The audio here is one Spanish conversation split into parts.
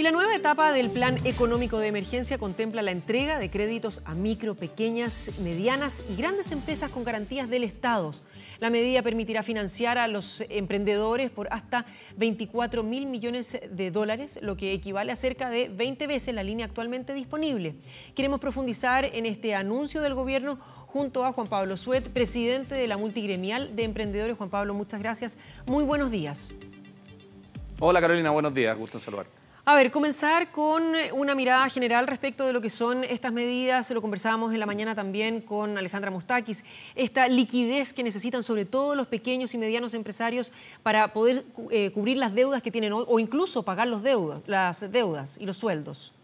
Y la nueva etapa del Plan Económico de Emergencia contempla la entrega de créditos a micro, pequeñas, medianas y grandes empresas con garantías del Estado. La medida permitirá financiar a los emprendedores por hasta 24 mil millones de dólares, lo que equivale a cerca de 20 veces la línea actualmente disponible. Queremos profundizar en este anuncio del gobierno junto a Juan Pablo Suet, presidente de la multigremial de emprendedores. Juan Pablo, muchas gracias. Muy buenos días. Hola Carolina, buenos días, gusto en saludarte. A ver, comenzar con eh, una mirada general respecto de lo que son estas medidas, lo conversábamos en la mañana también con Alejandra Mostakis. esta liquidez que necesitan sobre todo los pequeños y medianos empresarios para poder eh, cubrir las deudas que tienen o incluso pagar los deudas, las deudas y los sueldos.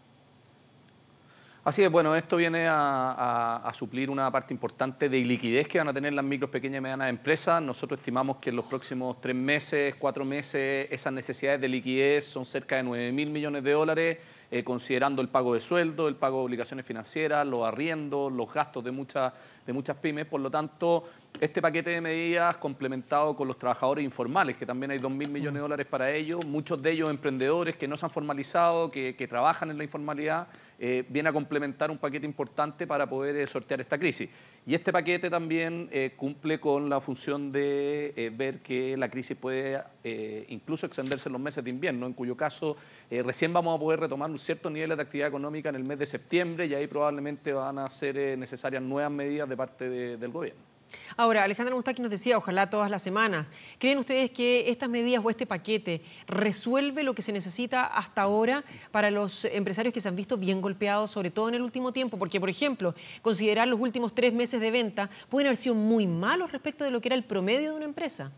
Así es, bueno, esto viene a, suplir una parte importante de liquidez que van a tener las micro, pequeñas y medianas empresas. Nosotros estimamos que en los próximos tres meses, cuatro meses, esas necesidades de liquidez son cerca de 9 mil millones de dólares eh, considerando el pago de sueldo, el pago de obligaciones financieras, los arriendos, los gastos de, muchas de muchas pymes. Por lo tanto, este paquete de medidas complementado con los trabajadores informales, que también hay 2.000 millones de dólares para ellos, muchos de ellos emprendedores que no se han formalizado, que, trabajan en la informalidad, eh, viene a complementar un paquete importante para poder eh, sortear esta crisis. Y este paquete también eh, cumple con la función de eh, ver que la crisis puede eh, incluso extenderse en los meses de invierno, en cuyo caso recién vamos a poder retomar un cierto nivel de actividad económica en el mes de septiembre y ahí probablemente van a ser necesarias nuevas medidas de parte del gobierno. Ahora, Alejandra Mustaki nos decía, ojalá todas las semanas, ¿creen ustedes que estas medidas o este paquete resuelve lo que se necesita hasta ahora para los empresarios que se han visto bien golpeados, sobre todo en el último tiempo? Porque, por ejemplo, considerar los últimos tres meses de venta pueden haber sido muy malos respecto de lo que era el promedio de una empresa.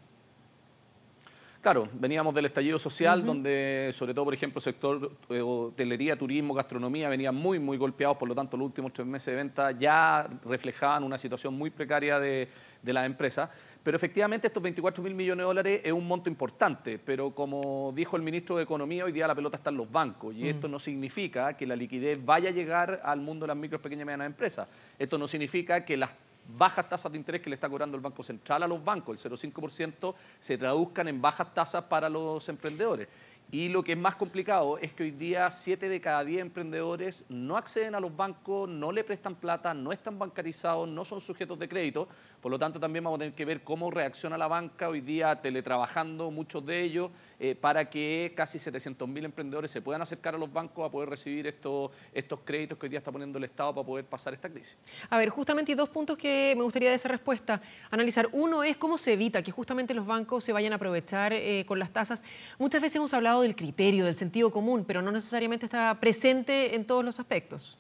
Claro, veníamos del estallido social, donde sobre todo, por ejemplo, el sector eh, hotelería, turismo, gastronomía venían muy, muy golpeados, por lo tanto, los últimos tres meses de venta ya reflejaban una situación muy precaria de, las la empresa. Pero efectivamente estos 24 mil millones de dólares es un monto importante, pero como dijo el ministro de Economía, hoy día la pelota está en los bancos y mm. esto no significa que la liquidez vaya a llegar al mundo de las micro, pequeñas y medianas empresas. Esto no significa que las bajas tasas de interés que le está cobrando el Banco Central a los bancos, el 0,5%, se traduzcan en bajas tasas para los emprendedores. Y lo que es más complicado es que hoy día 7 de cada 10 emprendedores no acceden a los bancos, no le prestan plata, no están bancarizados, no son sujetos de crédito por lo tanto, también vamos a tener que ver cómo reacciona la banca hoy día teletrabajando muchos de ellos eh, para que casi 700.000 emprendedores se puedan acercar a los bancos a poder recibir estos, estos créditos que hoy día está poniendo el Estado para poder pasar esta crisis. A ver, justamente hay dos puntos que me gustaría de esa respuesta analizar. Uno es cómo se evita que justamente los bancos se vayan a aprovechar eh, con las tasas. Muchas veces hemos hablado del criterio, del sentido común, pero no necesariamente está presente en todos los aspectos.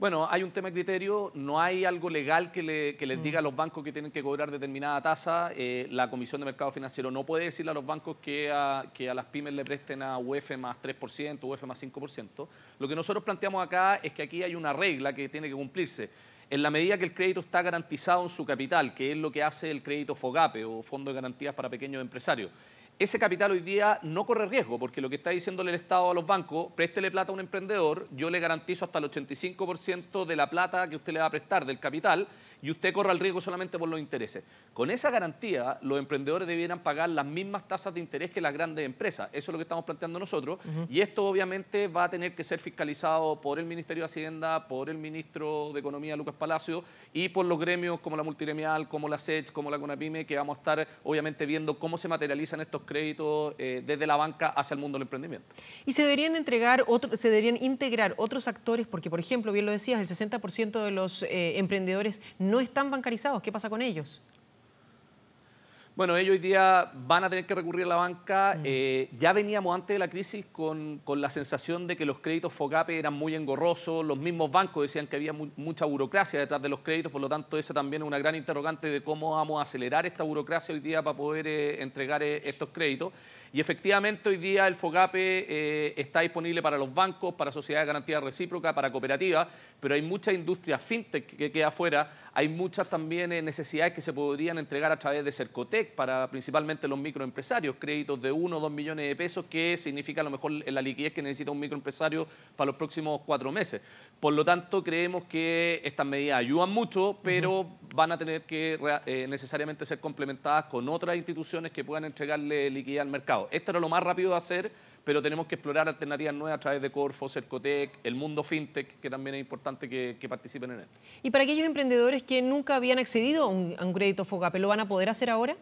Bueno, hay un tema de criterio, no hay algo legal que, les mm. diga a los bancos que tienen que cobrar determinada tasa. Eh, la Comisión de Mercado Financiero no puede decirle a los bancos que a, que a las pymes le presten a UF más 3%, UF más 5%. Lo que nosotros planteamos acá es que aquí hay una regla que tiene que cumplirse. En la medida que el crédito está garantizado en su capital, que es lo que hace el crédito FOGAPE o Fondo de Garantías para Pequeños Empresarios, ese capital hoy día no corre riesgo, porque lo que está diciéndole el Estado a los bancos, préstele plata a un emprendedor, yo le garantizo hasta el 85% de la plata que usted le va a prestar, del capital, y usted corra el riesgo solamente por los intereses. Con esa garantía, los emprendedores debieran pagar las mismas tasas de interés que las grandes empresas. Eso es lo que estamos planteando nosotros, y esto obviamente va a tener que ser fiscalizado por el Ministerio de Hacienda, por el Ministro de Economía, Lucas Palacio, y por los gremios como la Multiremial, como la SECH, como la CONAPYME, que vamos a estar obviamente viendo cómo se materializan estos créditos eh, desde la banca hacia el mundo del emprendimiento. ¿Y se deberían entregar se deberían integrar otros actores? Porque, por ejemplo, bien lo decías, el 60% de los eh, emprendedores no están bancarizados. ¿Qué pasa con ellos? Bueno, ellos hoy día van a tener que recurrir a la banca. Mm. Eh, ya veníamos antes de la crisis con, con, la sensación de que los créditos FOCAPE eran muy engorrosos, los mismos bancos decían que había mucha burocracia detrás de los créditos, por lo tanto esa también es una gran interrogante de cómo vamos a acelerar esta burocracia hoy día para poder eh, entregar eh, estos créditos. Y efectivamente hoy día el FOGAPE eh, está disponible para los bancos, para sociedades de garantía recíproca, para cooperativas, pero hay mucha industria fintech que queda afuera, hay muchas también eh, necesidades que se podrían entregar a través de Cercotec para principalmente los microempresarios, créditos de 1 o 2 millones de pesos, que significa a lo mejor la liquidez que necesita un microempresario para los próximos cuatro meses. Por lo tanto, creemos que estas medidas ayudan mucho, pero van a tener que eh, necesariamente ser complementadas con otras instituciones que puedan entregarle liquidez al mercado. Esto era lo más rápido de hacer, pero tenemos que explorar alternativas nuevas a través de Corfo, Cercotec, el mundo fintech, que también es importante que, participen en esto. ¿Y para aquellos emprendedores que nunca habían accedido a un, a un crédito FOGAPE, lo van a poder hacer ahora?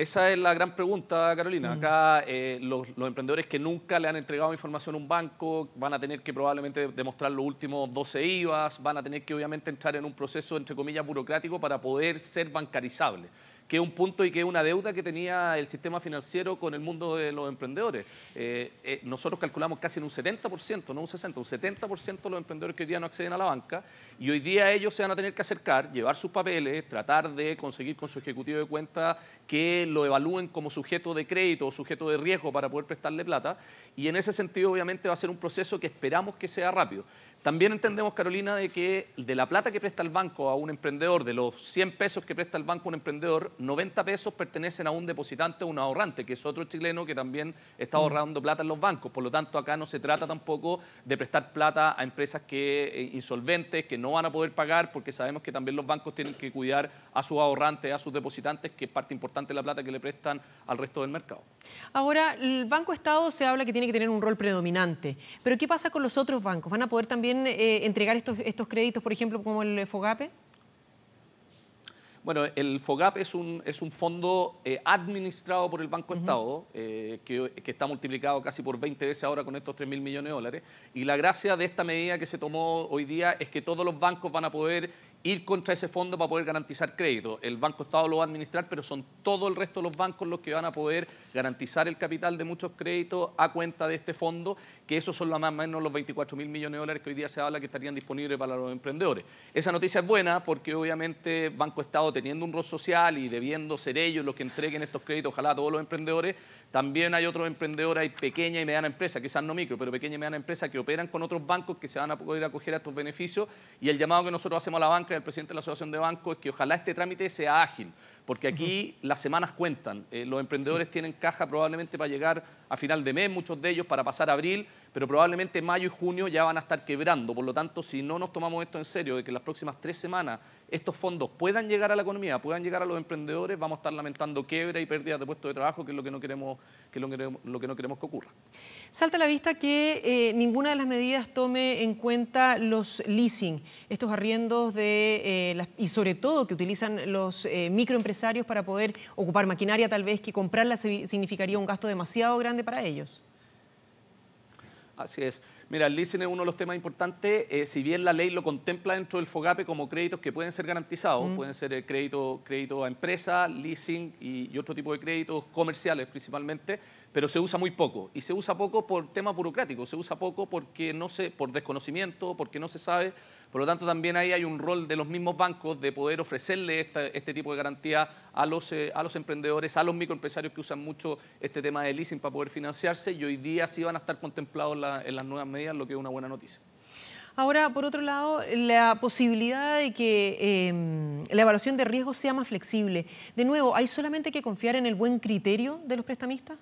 Esa es la gran pregunta, Carolina. Mm. Acá eh, los, los, emprendedores que nunca le han entregado información a un banco van a tener que probablemente demostrar los últimos 12 IVAs, van a tener que obviamente entrar en un proceso, entre comillas, burocrático para poder ser bancarizables que es un punto y que es una deuda que tenía el sistema financiero con el mundo de los emprendedores. Eh, eh, nosotros calculamos casi en un 70%, no un 60%, un 70% de los emprendedores que hoy día no acceden a la banca y hoy día ellos se van a tener que acercar, llevar sus papeles, tratar de conseguir con su ejecutivo de cuenta que lo evalúen como sujeto de crédito o sujeto de riesgo para poder prestarle plata y en ese sentido obviamente va a ser un proceso que esperamos que sea rápido. También entendemos, Carolina, de que de la plata que presta el banco a un emprendedor, de los 100 pesos que presta el banco a un emprendedor, 90 pesos pertenecen a un depositante o un ahorrante, que es otro chileno que también está mm. ahorrando plata en los bancos. Por lo tanto, acá no se trata tampoco de prestar plata a empresas que eh, insolventes, que no van a poder pagar, porque sabemos que también los bancos tienen que cuidar a sus ahorrantes, a sus depositantes, que es parte importante de la plata que le prestan al resto del mercado. Ahora, el Banco Estado se habla que tiene que tener un rol predominante, pero ¿qué pasa con los otros bancos? ¿Van a poder también eh, entregar estos, estos créditos, por ejemplo, como el FOGAPE? Bueno, el FOGAP es un, es un fondo eh, administrado por el Banco Estado, eh, que, que, está multiplicado casi por 20 veces ahora con estos 3 mil millones de dólares. Y la gracia de esta medida que se tomó hoy día es que todos los bancos van a poder ir contra ese fondo para poder garantizar crédito. El Banco Estado lo va a administrar, pero son todo el resto de los bancos los que van a poder garantizar el capital de muchos créditos a cuenta de este fondo, que esos son más o menos los 24 mil millones de dólares que hoy día se habla que estarían disponibles para los emprendedores. Esa noticia es buena porque obviamente Banco Estado teniendo un rol social y debiendo ser ellos los que entreguen estos créditos, ojalá a todos los emprendedores, también hay otros emprendedores, hay pequeña y mediana empresa, quizás no micro, pero pequeña y mediana empresa que operan con otros bancos que se van a poder acoger a estos beneficios y el llamado que nosotros hacemos a la banca del presidente de la Asociación de Bancos, es que ojalá este trámite sea ágil, porque aquí las semanas cuentan. Eh, los emprendedores tienen caja probablemente para llegar a final de mes, muchos de ellos para pasar abril, pero probablemente mayo y junio ya van a estar quebrando. Por lo tanto, si no nos tomamos esto en serio, de que en las próximas tres semanas estos fondos puedan llegar a la economía, puedan llegar a los emprendedores, vamos a estar lamentando quiebra y pérdida de puestos de trabajo, que es lo que no queremos que, ocurra. Salta a la vista que eh, ninguna de las medidas tome en cuenta los leasing, estos arriendos de, eh, y sobre todo que utilizan los eh, microempresarios para poder ocupar maquinaria tal vez que comprarla significaría un gasto demasiado grande para ellos. Así es. Mira, el leasing es uno de los temas importantes. Eh, si bien la ley lo contempla dentro del FOGAPE como créditos que pueden ser garantizados, mm. pueden ser eh, créditos a empresa, leasing y, y, otro tipo de créditos comerciales principalmente, pero se usa muy poco. Y se usa poco por temas burocráticos, se usa poco porque no se, por desconocimiento, porque no se sabe por lo tanto, también ahí hay un rol de los mismos bancos de poder ofrecerle este tipo de garantía a los, eh, a los emprendedores, a los microempresarios que usan mucho este tema de leasing para poder financiarse y hoy día sí van a estar contemplados en las nuevas medidas, lo que es una buena noticia. Ahora, por otro lado, la posibilidad de que em, la evaluación de riesgo sea más flexible. De nuevo, ¿hay solamente que confiar en el buen criterio de los prestamistas?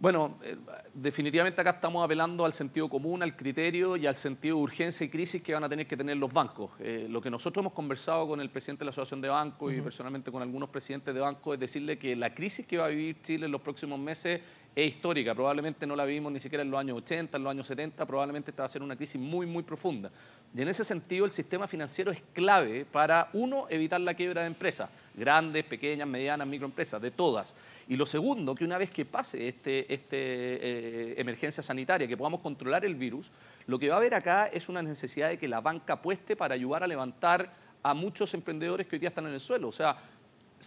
Bueno, eh, definitivamente acá estamos apelando al sentido común, al criterio y al sentido de urgencia y crisis que van a tener que tener los bancos. Eh, lo que nosotros hemos conversado con el presidente de la Asociación de Bancos y personalmente con algunos presidentes de bancos es decirle que la crisis que va a vivir Chile en los próximos meses es histórica, probablemente no la vivimos ni siquiera en los años 80, en los años 70, probablemente esta va a ser una crisis muy, muy profunda. Y en ese sentido el sistema financiero es clave para, uno, evitar la quiebra de empresas, grandes, pequeñas, medianas, microempresas, de todas. Y lo segundo, que una vez que pase esta este, este eh, emergencia sanitaria, que podamos controlar el virus, lo que va a haber acá es una necesidad de que la banca apueste para ayudar a levantar a muchos emprendedores que hoy día están en el suelo. O sea,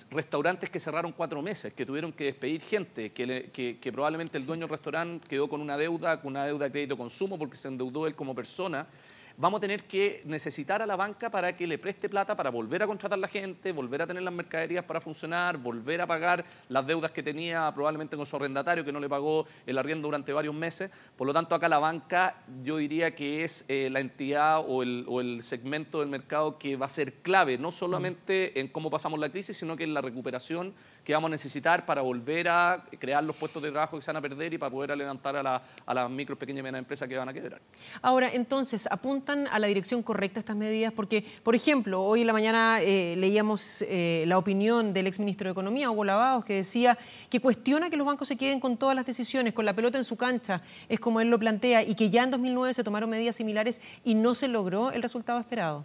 restaurantes que cerraron cuatro meses, que tuvieron que despedir gente, que, probablemente el dueño del restaurante quedó con una deuda, con una deuda de crédito consumo porque se endeudó él como persona vamos a tener que necesitar a la banca para que le preste plata para volver a contratar a la gente, volver a tener las mercaderías para funcionar, volver a pagar las deudas que tenía probablemente con su arrendatario que no le pagó el arriendo durante varios meses. Por lo tanto, acá la banca yo diría que es eh, la entidad o el, o el, segmento del mercado que va a ser clave, no solamente en cómo pasamos la crisis, sino que en la recuperación que vamos a necesitar para volver a crear los puestos de trabajo que se van a perder y para poder levantar a, la, las micro, pequeñas y medianas empresas que van a quedar. Ahora, entonces, ¿apuntan a la dirección correcta estas medidas? Porque, por ejemplo, hoy en la mañana eh, leíamos eh, la opinión del exministro de Economía, Hugo Lavados, que decía que cuestiona que los bancos se queden con todas las decisiones, con la pelota en su cancha, es como él lo plantea, y que ya en 2009 se tomaron medidas similares y no se logró el resultado esperado.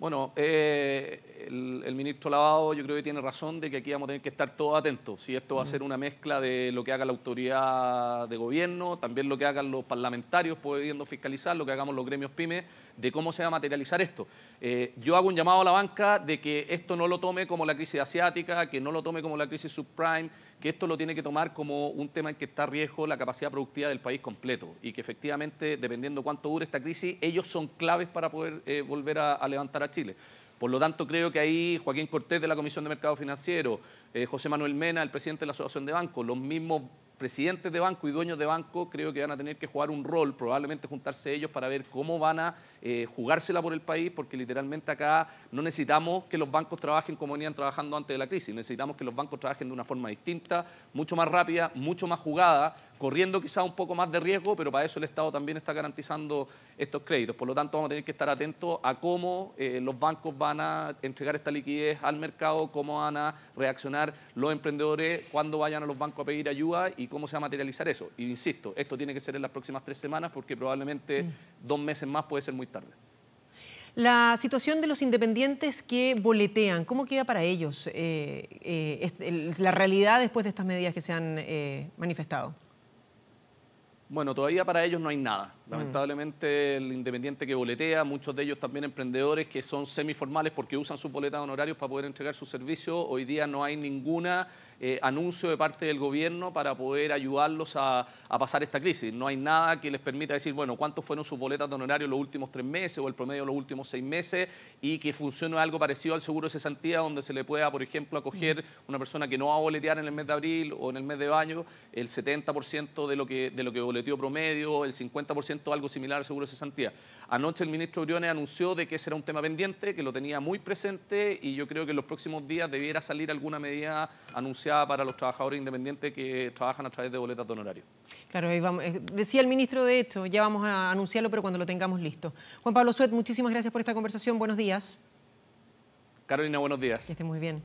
Bueno, eh, el, ministro Lavado yo creo que tiene razón de que aquí vamos a tener que estar todos atentos. Si esto va a ser una mezcla de lo que haga la autoridad de gobierno, también lo que hagan los parlamentarios pudiendo fiscalizar, lo que hagamos los gremios pymes, de cómo se va a materializar esto. Eh, yo hago un llamado a la banca de que esto no lo tome como la crisis asiática, que no lo tome como la crisis subprime, que esto lo tiene que tomar como un tema en que está a riesgo la capacidad productiva del país completo y que efectivamente, dependiendo cuánto dure esta crisis, ellos son claves para poder eh, volver a, levantar a Chile. Por lo tanto, creo que ahí Joaquín Cortés de la Comisión de Mercado Financiero, eh, José Manuel Mena, el presidente de la Asociación de Bancos, los mismos presidentes de banco y dueños de banco creo que van a tener que jugar un rol, probablemente juntarse ellos para ver cómo van a eh, jugársela por el país, porque literalmente acá no necesitamos que los bancos trabajen como venían trabajando antes de la crisis, necesitamos que los bancos trabajen de una forma distinta, mucho más rápida, mucho más jugada corriendo quizá un poco más de riesgo, pero para eso el Estado también está garantizando estos créditos. Por lo tanto, vamos a tener que estar atentos a cómo eh, los bancos van a entregar esta liquidez al mercado, cómo van a reaccionar los emprendedores cuando vayan a los bancos a pedir ayuda y cómo se va a materializar eso. Y insisto, esto tiene que ser en las próximas tres semanas porque probablemente mm. dos meses más puede ser muy tarde. La situación de los independientes que boletean, ¿cómo queda para ellos eh, eh, la realidad después de estas medidas que se han manifestado? Bueno, todavía para ellos no hay nada. Mm. Lamentablemente el independiente que boletea, muchos de ellos también emprendedores que son semiformales porque usan sus boletas de honorarios para poder entregar su servicio, hoy día no hay ningún eh, anuncio de parte del gobierno para poder ayudarlos a, pasar esta crisis. No hay nada que les permita decir, bueno, cuántos fueron sus boletas de honorarios los últimos tres meses o el promedio de los últimos seis meses y que funcione algo parecido al seguro de cesantía donde se le pueda, por ejemplo, acoger mm. una persona que no va a boletear en el mes de abril o en el mes de baño el 70% de lo que, de lo que boletea tío promedio, el 50% algo similar al seguro de cesantía. Anoche el ministro Briones anunció de que ese era un tema pendiente, que lo tenía muy presente y yo creo que en los próximos días debiera salir alguna medida anunciada para los trabajadores independientes que trabajan a través de boletas de honorario. Claro, eh, decía el ministro, de hecho, ya vamos a anunciarlo, pero cuando lo tengamos listo. Juan Pablo Suet, muchísimas gracias por esta conversación. Buenos días. Carolina, buenos días. Que esté muy bien.